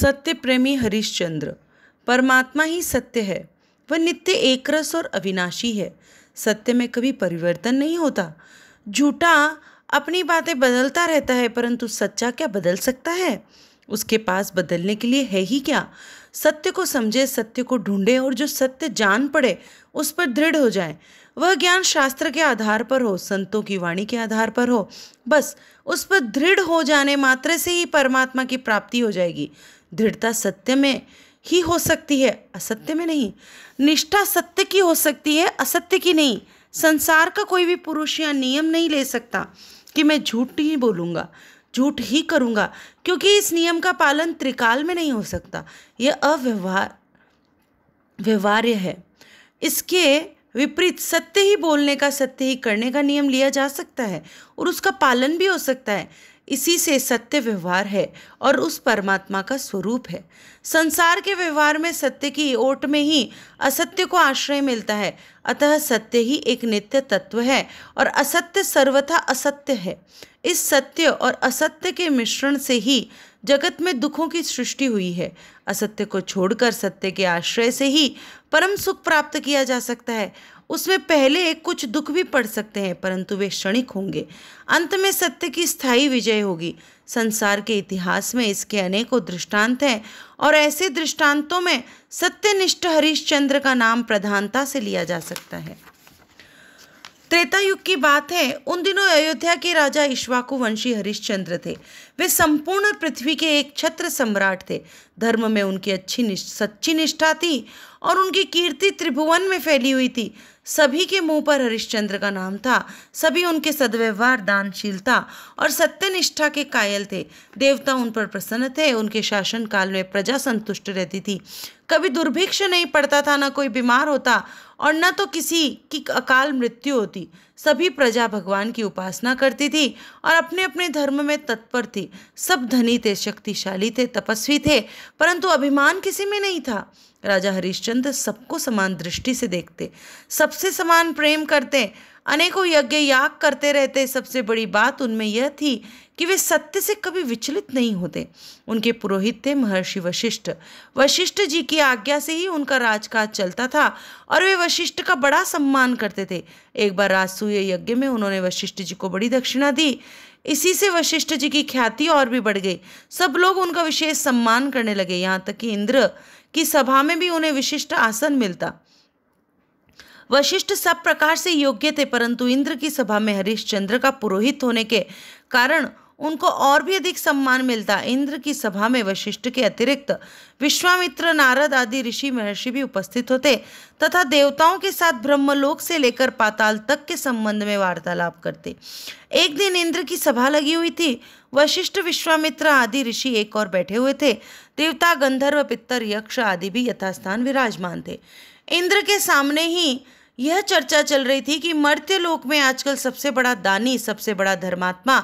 सत्य प्रेमी हरिश्चंद्र परमात्मा ही सत्य है वह नित्य एकरस और अविनाशी है सत्य में कभी परिवर्तन नहीं होता झूठा अपनी बातें बदलता रहता है परंतु सच्चा क्या बदल सकता है उसके पास बदलने के लिए है ही क्या सत्य को समझे सत्य को ढूंढे और जो सत्य जान पड़े उस पर दृढ़ हो जाए वह ज्ञान शास्त्र के आधार पर हो संतों की वाणी के आधार पर हो बस उस पर दृढ़ हो जाने मात्र से ही परमात्मा की प्राप्ति हो जाएगी दृढ़ता सत्य में ही हो सकती है असत्य में नहीं निष्ठा सत्य की हो सकती है असत्य की नहीं संसार का कोई भी पुरुष या नियम नहीं ले सकता कि मैं झूठ ही बोलूँगा झूठ ही करूँगा क्योंकि इस नियम का पालन त्रिकाल में नहीं हो सकता यह अव्यवहार व्यवहार्य है इसके विपरीत सत्य ही बोलने का सत्य ही करने का नियम लिया जा सकता है और उसका पालन भी हो सकता है इसी से सत्य व्यवहार है और उस परमात्मा का स्वरूप है संसार के व्यवहार में सत्य की ओट में ही असत्य को आश्रय मिलता है अतः सत्य ही एक नित्य तत्व है और असत्य सर्वथा असत्य है इस सत्य और असत्य के मिश्रण से ही जगत में दुखों की सृष्टि हुई है असत्य को छोड़कर सत्य के आश्रय से ही परम सुख प्राप्त किया जा सकता है उसमें पहले कुछ दुख भी पड़ सकते हैं परंतु वे क्षणिक होंगे अंत में सत्य की स्थायी विजय होगी संसार के इतिहास में इसके अनेकों दृष्टांत हैं और ऐसे दृष्टांतों में सत्यनिष्ठ हरिश्चंद्र का नाम प्रधानता से लिया जा सकता है त्रेता युग की बात है उन दिनों अयोध्या के राजा इश्वाकुवंशी हरिश्चंद्र थे वे संपूर्ण पृथ्वी के एक छत्र सम्राट थे धर्म में उनकी अच्छी निष्ठ सच्ची निष्ठा थी और उनकी कीर्ति त्रिभुवन में फैली हुई थी सभी के मुंह पर हरिश्चंद्र का नाम था सभी उनके सदव्यवहार दानशीलता और सत्यनिष्ठा के कायल थे देवता उन पर प्रसन्न थे उनके शासन काल में प्रजा संतुष्ट रहती थी कभी दुर्भिक्ष नहीं पड़ता था ना कोई बीमार होता और न तो किसी की अकाल मृत्यु होती सभी प्रजा भगवान की उपासना करती थी और अपने अपने धर्म में तत्पर थी सब धनी थे शक्तिशाली थे तपस्वी थे परंतु अभिमान किसी में नहीं था राजा हरिश्चंद्र सबको समान दृष्टि से देखते सबसे समान प्रेम करते अनेकों यज्ञ याग करते रहते सबसे बड़ी बात उनमें यह थी कि वे सत्य से कभी विचलित नहीं होते उनके पुरोहित थे महर्षि वशिष्ठ वशिष्ठ जी की आज्ञा से ही उनका राजकाज चलता था और वे वशिष्ठ का बड़ा सम्मान करते थे एक बार राजसूय यज्ञ में उन्होंने वशिष्ठ जी को बड़ी दक्षिणा दी इसी से वशिष्ठ जी की ख्याति और भी बढ़ गई सब लोग उनका विशेष सम्मान करने लगे यहाँ तक कि इंद्र की सभा में भी उन्हें विशिष्ट आसन मिलता वशिष्ठ सब प्रकार से योग्य थे परंतु इंद्र की सभा में हरिश्चंद्र का पुरोहित होने के कारण उनको और भी अधिक सम्मान मिलता इंद्र की सभा में वशिष्ठ के अतिरिक्त विश्वामित्र नारद आदि ऋषि महर्षि भी उपस्थित होते तथा देवताओं के साथ ब्रह्मलोक से लेकर पाताल तक के संबंध में वार्तालाप करते एक दिन इंद्र की सभा लगी हुई थी वशिष्ठ विश्वामित्र आदि ऋषि एक और बैठे हुए थे देवता गंधर्व पित्तर यक्ष आदि भी यथास्थान विराजमान थे इंद्र के सामने ही यह चर्चा चल रही थी कि मर्त्य लोक में आजकल सबसे बड़ा दानी सबसे बड़ा धर्मात्मा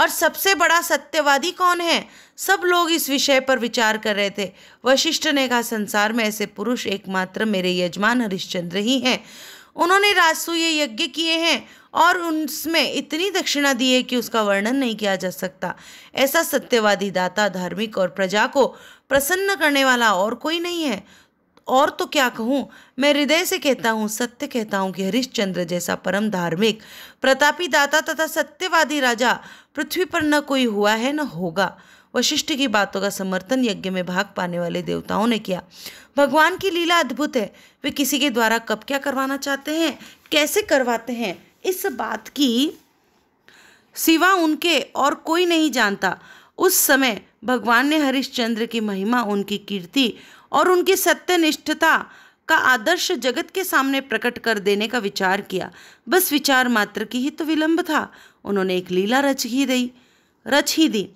और सबसे बड़ा सत्यवादी कौन है सब लोग इस विषय पर विचार कर रहे थे वशिष्ठ ने कहा संसार में ऐसे पुरुष एकमात्र मेरे यजमान हरिश्चंद्र ही हैं उन्होंने राजसूय यज्ञ किए हैं और उसमें इतनी दक्षिणा दी है कि उसका वर्णन नहीं किया जा सकता ऐसा सत्यवादी दाता धार्मिक और प्रजा को प्रसन्न करने वाला और कोई नहीं है और तो क्या कहूँ मैं हृदय से कहता हूँ सत्य कहता हूँ कि हरिश्चंद्र जैसा परम धार्मिक प्रतापी दाता तथा सत्यवादी राजा पृथ्वी पर न कोई हुआ है न होगा वशिष्ठ की बातों का समर्थन यज्ञ में भाग पाने वाले देवताओं ने किया भगवान की लीला अद्भुत है वे किसी के द्वारा कब क्या करवाना चाहते हैं कैसे करवाते हैं इस बात की सिवा उनके और कोई नहीं जानता उस समय भगवान ने हरिश्चंद्र की महिमा उनकी कीर्ति और उनकी सत्यनिष्ठता का आदर्श जगत के सामने प्रकट कर देने का विचार किया बस विचार मात्र की ही तो विलंब था उन्होंने एक लीला रच ही दी रच ही दी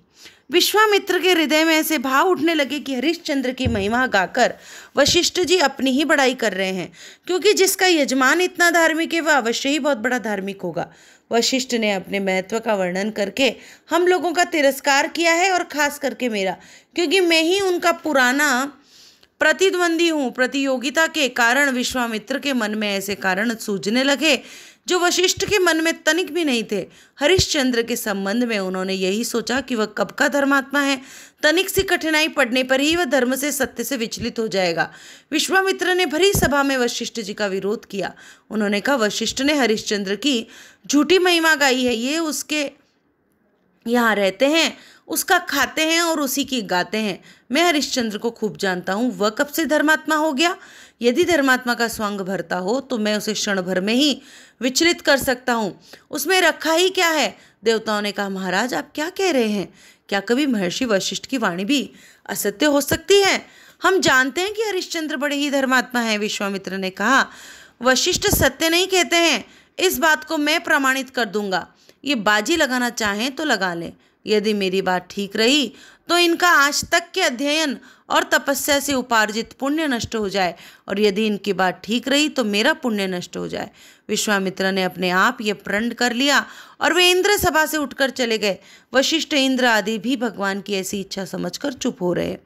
विश्वामित्र के हृदय में ऐसे भाव उठने लगे कि हरिश्चंद्र की महिमा गाकर वशिष्ठ जी अपनी ही बड़ाई कर रहे हैं क्योंकि जिसका यजमान इतना धार्मिक है वह अवश्य ही बहुत बड़ा धार्मिक होगा वशिष्ठ ने अपने महत्व का वर्णन करके हम लोगों का तिरस्कार किया है और खास करके मेरा क्योंकि मैं ही उनका पुराना प्रतिद्वंदी हूँ प्रतियोगिता के कारण विश्वामित्र के मन में ऐसे कारण सूझने लगे जो वशिष्ठ के मन में तनिक भी नहीं थे हरिश्चंद्र के संबंध में उन्होंने यही सोचा कि वह कब का धर्मात्मा है तनिक सी कठिनाई पड़ने पर ही वह धर्म से सत्य से विचलित हो जाएगा विश्वामित्र ने भरी सभा में वशिष्ठ जी का विरोध किया उन्होंने कहा वशिष्ठ ने हरिश्चंद्र की झूठी महिमा गाई है ये उसके यहाँ रहते हैं उसका खाते हैं और उसी की गाते हैं मैं हरिश्चंद्र को खूब जानता हूँ वह कब से धर्मात्मा हो गया यदि धर्मात्मा का स्वांग भरता हो तो मैं उसे क्षण भर में ही विचलित कर सकता हूँ उसमें रखा ही क्या है देवताओं ने कहा महाराज आप क्या कह रहे हैं क्या कभी महर्षि वशिष्ठ की वाणी भी असत्य हो सकती है हम जानते हैं कि हरिश्चंद्र बड़े ही धर्मात्मा हैं विश्वामित्र ने कहा वशिष्ठ सत्य नहीं कहते हैं इस बात को मैं प्रमाणित कर दूंगा ये बाजी लगाना चाहें तो लगा लें यदि मेरी बात ठीक रही तो इनका आज तक के अध्ययन और तपस्या से उपार्जित पुण्य नष्ट हो जाए और यदि इनकी बात ठीक रही तो मेरा पुण्य नष्ट हो जाए विश्वामित्र ने अपने आप ये प्रण कर लिया और वे इंद्र सभा से उठकर चले गए वशिष्ठ इंद्र आदि भी भगवान की ऐसी इच्छा समझकर चुप हो रहे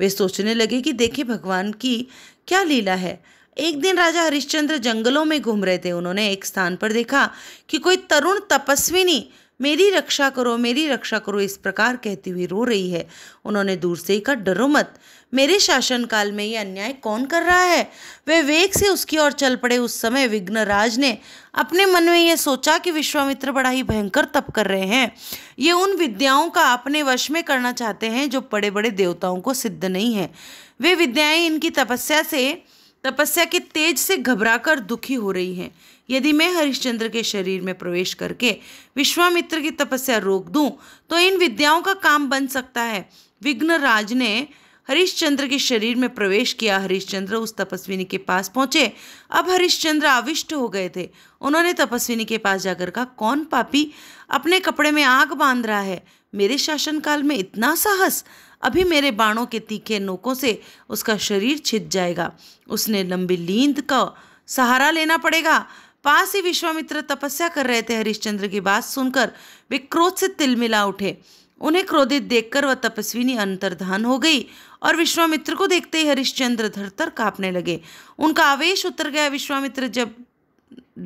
वे सोचने लगे कि देखिए भगवान की क्या लीला है एक दिन राजा हरिश्चंद्र जंगलों में घूम रहे थे उन्होंने एक स्थान पर देखा कि कोई तरुण तपस्विनी मेरी रक्षा करो मेरी रक्षा करो इस प्रकार कहती हुई रो रही है उन्होंने दूर से ही कहा डरो मत मेरे शासनकाल में ये अन्याय कौन कर रहा है वे वेग से उसकी ओर चल पड़े उस समय विघ्नराज ने अपने मन में यह सोचा कि विश्वामित्र बड़ा ही भयंकर तप कर रहे हैं ये उन विद्याओं का अपने वश में करना चाहते हैं जो बड़े बड़े देवताओं को सिद्ध नहीं है वे विद्याएं इनकी तपस्या से तपस्या के तेज से घबराकर दुखी हो रही हैं यदि मैं हरिश्चंद्र के शरीर में प्रवेश करके विश्वामित्र की तपस्या रोक दूं तो इन विद्याओं का काम बन सकता है विघ्न राज ने हरिश्चंद्र के शरीर में प्रवेश किया हरिश्चंद्र उस तपस्विनी के पास पहुंचे अब हरिश्चंद्र आविष्ट हो गए थे उन्होंने तपस्विनी के पास जाकर कहा कौन पापी अपने कपड़े में आग बांध रहा है मेरे शासनकाल में इतना साहस अभी मेरे बाणों के तीखे नोकों से उसका शरीर छिद जाएगा उसने लंबी लींद का सहारा लेना पड़ेगा पास ही विश्वामित्र तपस्या कर रहे थे हरिश्चंद्र की बात सुनकर वे क्रोध से तिलमिला उठे उन्हें क्रोधित देखकर वह तपस्विनी अंतर्धान हो गई और विश्वामित्र को देखते ही हरिश्चंद्र धरतर कांपने लगे उनका आवेश उतर गया विश्वामित्र जब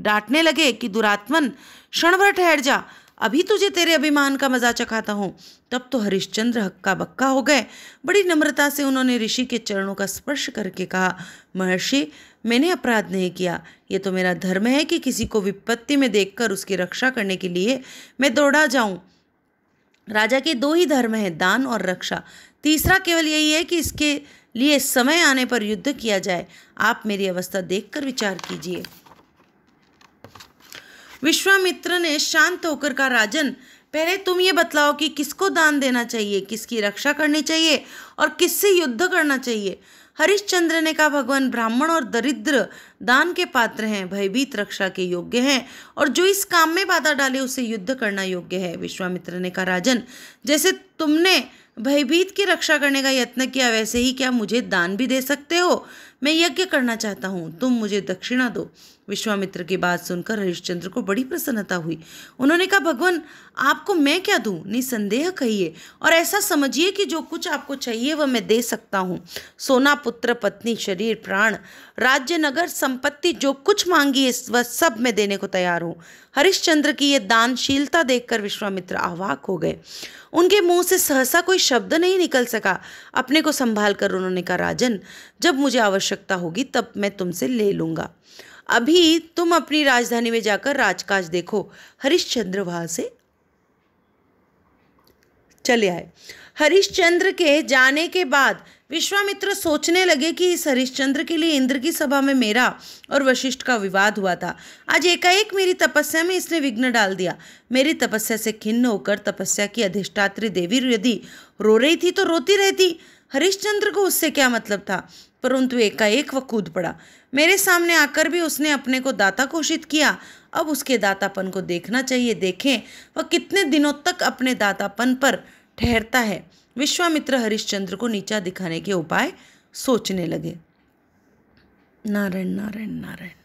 डांटने लगे कि दुरात्मन क्षण भर ठहर जा अभी तुझे तेरे अभिमान का मजा चखाता हूँ तब तो हरिश्चंद्र हक्का बक्का हो गए बड़ी नम्रता से उन्होंने ऋषि के चरणों का स्पर्श करके कहा महर्षि मैंने अपराध नहीं किया ये तो मेरा धर्म है कि किसी को विपत्ति में देखकर उसकी रक्षा करने के लिए मैं दौड़ा जाऊँ राजा के दो ही धर्म हैं दान और रक्षा तीसरा केवल यही है कि इसके लिए समय आने पर युद्ध किया जाए आप मेरी अवस्था देखकर विचार कीजिए विश्वामित्र ने शांत होकर कहा राजन पहले तुम ये बतलाओ कि किसको दान देना चाहिए किसकी रक्षा करनी चाहिए और किससे युद्ध करना चाहिए हरिश्चंद्र ने कहा भगवान ब्राह्मण और दरिद्र दान के पात्र हैं भयभीत रक्षा के योग्य हैं और जो इस काम में बाधा डाले उसे युद्ध करना योग्य है विश्वामित्र ने कहा राजन जैसे तुमने भयभीत की रक्षा करने का यत्न किया वैसे ही क्या मुझे दान भी दे सकते हो मैं यज्ञ करना चाहता हूँ तुम मुझे दक्षिणा दो विश्वामित्र की बात सुनकर हरिश्चंद्र को बड़ी प्रसन्नता हुई उन्होंने कहा भगवान आपको मैं क्या दूँ निसंदेह कहिए और ऐसा समझिए कि जो कुछ आपको चाहिए वह मैं दे सकता हूँ सोना पुत्र पत्नी शरीर प्राण राज्य नगर संपत्ति जो कुछ मांगिए वह सब मैं देने को तैयार हूँ हरिश्चंद्र की यह दानशीलता देखकर विश्वामित्र आवाक हो गए उनके मुंह से सहसा कोई शब्द नहीं निकल सका अपने को संभाल कर उन्होंने कहा राजन जब मुझे आवश्यक आवश्यकता होगी तब मैं तुमसे ले लूँगा अभी तुम अपनी राजधानी में जाकर राजकाज देखो हरिश्चंद्र वहाँ से चले आए हरिश्चंद्र के जाने के बाद विश्वामित्र सोचने लगे कि इस हरिश्चंद्र के लिए इंद्र की सभा में मेरा और वशिष्ठ का विवाद हुआ था आज एकाएक मेरी तपस्या में इसने विघ्न डाल दिया मेरी तपस्या से खिन्न होकर तपस्या की अधिष्ठात्री देवी यदि रो रही थी तो रोती रहती हरिश्चंद्र को उससे क्या मतलब था परंतु एकाएक वह कूद पड़ा मेरे सामने आकर भी उसने अपने को दाता घोषित किया अब उसके दातापन को देखना चाहिए देखें वह कितने दिनों तक अपने दातापन पर ठहरता है विश्वामित्र हरिश्चंद्र को नीचा दिखाने के उपाय सोचने लगे नारायण नारायण नारायण